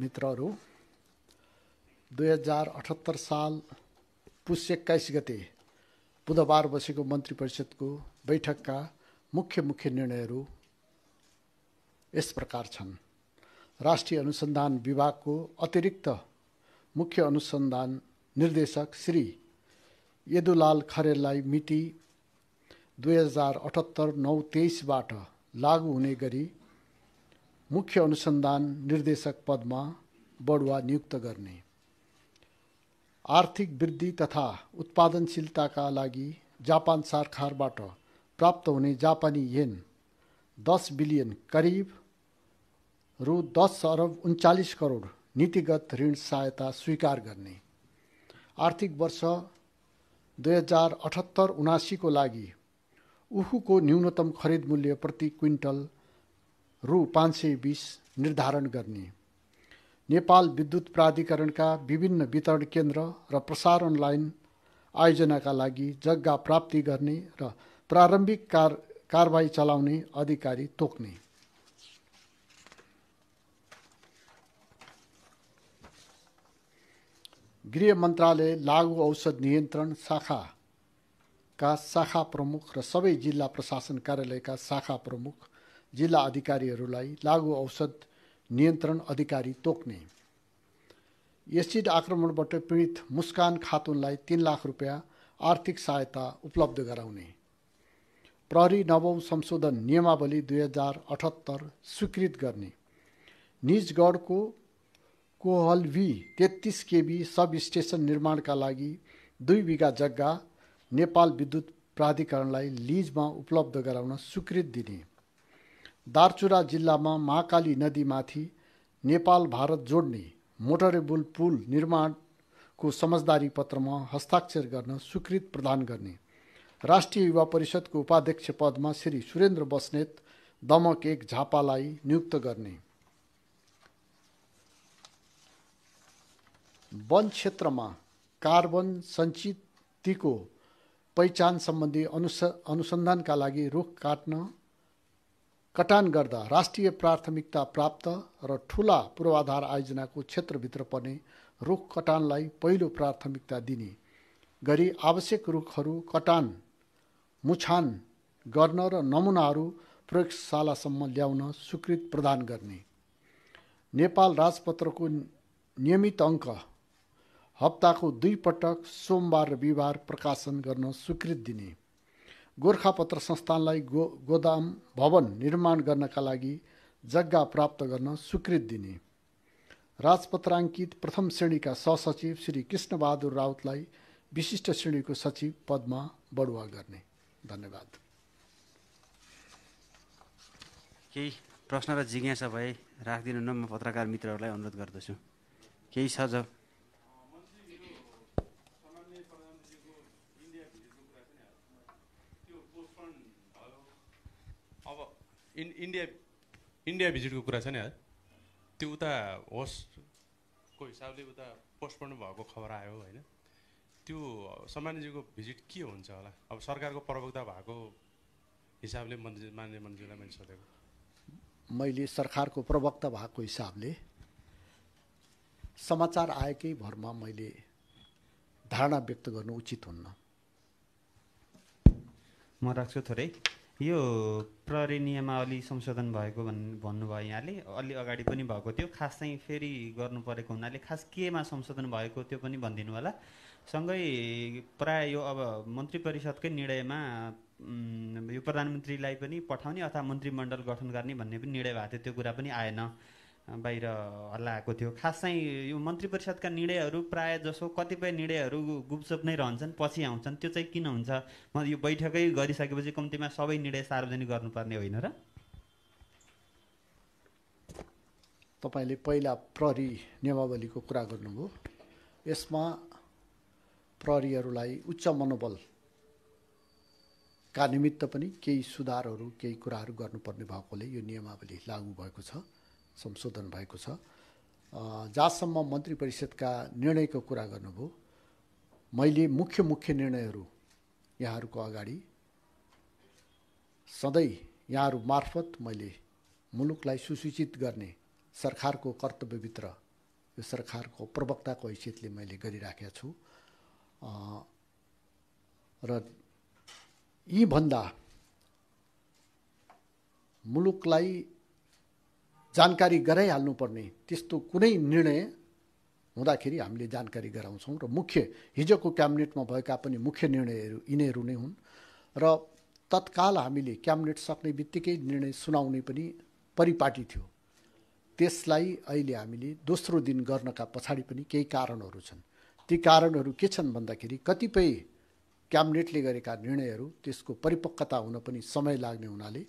मित्रहरू दुई हजार अठहत्तर साल पुस एक्काइस गते बुधबार बसेको मन्त्री परिषदको बैठकका मुख्य मुख्य निर्णयहरू यस प्रकार छन् राष्ट्रिय अनुसन्धान विभागको अतिरिक्त मुख्य अनुसन्धान निर्देशक श्री यदुलाल खरेललाई मिति दुई हजार अठहत्तर नौ तेइसबाट लागू हुने गरी मुख्य अनुसन्धान निर्देशक पदमा बडुवा नियुक्त गर्ने आर्थिक वृद्धि तथा उत्पादनशीलताका लागि जापान सरकारबाट प्राप्त हुने जापानी येन दस बिलियन करिब रु दस अरब उन्चालिस करोड नीतिगत ऋण सहायता स्वीकार गर्ने आर्थिक वर्ष दुई हजार अठहत्तर उनासीको लागि उहुको न्यूनतम खरिद मूल्य प्रति क्विन्टल रु पाँच सय बिस निर्धारण गर्ने नेपाल विद्युत प्राधिकरणका विभिन्न वितरण केन्द्र र प्रसारण लाइन आयोजनाका लागि जग्गा प्राप्ति गर्ने र प्रारम्भिक कार कारवाही चलाउने अधिकारी तोक्ने गृह मन्त्रालय लागु औषध नियन्त्रण शाखाका शाखा प्रमुख र सबै जिल्ला प्रशासन कार्यालयका शाखा प्रमुख जिल्ला अधिकारीहरूलाई लागु औषध नियन्त्रण अधिकारी तोक्ने एसिड आक्रमणबाट पीडित मुस्कान खातुनलाई तिन लाख रुपियाँ आर्थिक सहायता उपलब्ध गराउने प्रहरी नवौं संशोधन नियमावली दुई हजार अठहत्तर स्वीकृत गर्ने निजगढको कोहलभी तेत्तिस केबी सब स्टेसन निर्माणका लागि दुई बिघा जग्गा नेपाल विद्युत प्राधिकरणलाई लिजमा उपलब्ध गराउन स्वीकृत दिने दार्चुरा जिल्लामा महाकाली नदीमाथि नेपाल भारत जोड्ने मोटरेबल पुल निर्माणको समझदारी पत्रमा हस्ताक्षर गर्न स्वीकृत प्रदान गर्ने राष्ट्रिय युवा परिषदको उपाध्यक्ष पदमा श्री सुरेन्द्र बस्नेत दमक एक झापालाई नियुक्त गर्ने वन क्षेत्रमा कार्बन सञ्चितको पहिचान सम्बन्धी अनुस अनुसन्धानका लागि रुख काट्न कटान गर्दा राष्ट्रिय प्राथमिकता प्राप्त र ठुला पूर्वाधार आयोजनाको क्षेत्रभित्र पर्ने रुख कटानलाई पहिलो प्राथमिकता दिने गरी आवश्यक रुखहरू कटान मुछान गर्न र नमुनाहरू प्रयोगशालासम्म ल्याउन स्वीकृत प्रदान गर्ने नेपाल राजपत्रको नियमित अङ्क हप्ताको दुई पटक सोमबार र बिहिबार प्रकाशन गर्न स्वीकृत दिने गोर्खापत्र संस्थानलाई गो गोदाम भवन निर्माण गर्नका लागि जग्गा प्राप्त गर्न स्वीकृत दिने राजपत्राङ्कित प्रथम श्रेणीका सहसचिव श्री कृष्णबहादुर राउतलाई विशिष्ट श्रेणीको सचिव पदमा बढुवा गर्ने धन्यवाद केही प्रश्न र जिज्ञासा भए राखिदिनु न म पत्रकार मित्रहरूलाई अनुरोध गर्दछु केही छ इन् इन्डिया इन्डिया भिजिटको कुरा छ नि त्यो उता को हिसाबले उता पोस्टपोन भएको खबर आयो होइन त्यो सामान्यजीको भिजिट के हुन्छ होला अब सरकारको प्रवक्ता भएको हिसाबले मन्त्री मान्य मन्त्रीलाई मैले सोधेको मैले सरकारको प्रवक्ता भएको हिसाबले समाचार आएकै भरमा मैले धारणा व्यक्त गर्नु उचित हुन्न म राख्छु थोरै यो प्रहरी अलि संशोधन भएको भन् भन्नुभयो यहाँले अलि अगाडि पनि भएको थियो खास चाहिँ फेरि गर्नु परेको हुनाले खास केमा संशोधन भएको त्यो पनि भनिदिनु होला सँगै प्राय यो अब मन्त्री परिषदकै निर्णयमा यो प्रधानमन्त्रीलाई पनि पठाउने अथवा मन्त्रीमण्डल गठन गर्ने भन्ने पनि निर्णय भएको थियो त्यो कुरा पनि आएन बाहिर हल्ला आएको थियो खास चाहिँ यो मन्त्री परिषदका निर्णयहरू प्राय जसो कतिपय निर्णयहरू गुपचुप नै रहन्छन् पछि आउँछन् त्यो चाहिँ किन हुन्छ म यो बैठकै गरिसकेपछि कम्तीमा सबै निर्णय सार्वजनिक गर्नुपर्ने होइन र तपाईँले पहिला प्रहरी नियमावलीको कुरा गर्नुभयो यसमा प्रहरीहरूलाई उच्च मनोबलका निमित्त पनि केही सुधारहरू केही कुराहरू गर्नुपर्ने भएकोले यो नियमावली लागू भएको छ संशोधन भएको छ जहाँसम्म मन्त्री परिषदका निर्णयको कुरा गर्नुभयो मैले मुख्य मुख्य निर्णयहरू यहाँहरूको अगाडि सधैँ यहाँहरू मार्फत मैले मुलुकलाई सुसूचित गर्ने सरकारको कर्तव्यभित्र यो सरकारको प्रवक्ताको हैसियतले मैले गरिराखेको छु र यीभन्दा मुलुकलाई जानकारी गराइहाल्नुपर्ने त्यस्तो कुनै निर्णय हुँदाखेरि हामीले जानकारी गराउँछौँ र मुख्य हिजोको क्याबिनेटमा भएका पनि मुख्य निर्णयहरू यिनीहरू नै हुन् र तत्काल हामीले क्याबिनेट सक्ने बित्तिकै निर्णय सुनाउने पनि परिपाटी थियो त्यसलाई अहिले हामीले दोस्रो दिन गर्नका पछाडि पनि केही कारणहरू छन् ती कारणहरू के छन् भन्दाखेरि कतिपय क्याबिनेटले गरेका निर्णयहरू त्यसको परिपक्वता हुन पनि समय लाग्ने हुनाले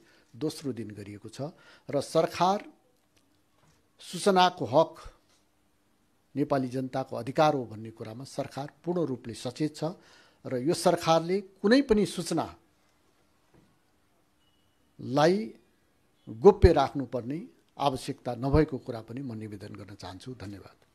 दोस्रो दिन गरिएको छ र सरकार सूचनाको हक नेपाली जनताको अधिकार हो भन्ने कुरामा सरकार पूर्ण रूपले सचेत छ र यो सरकारले कुनै पनि सूचनालाई गोप्य राख्नुपर्ने आवश्यकता नभएको कुरा पनि म निवेदन गर्न चाहन्छु धन्यवाद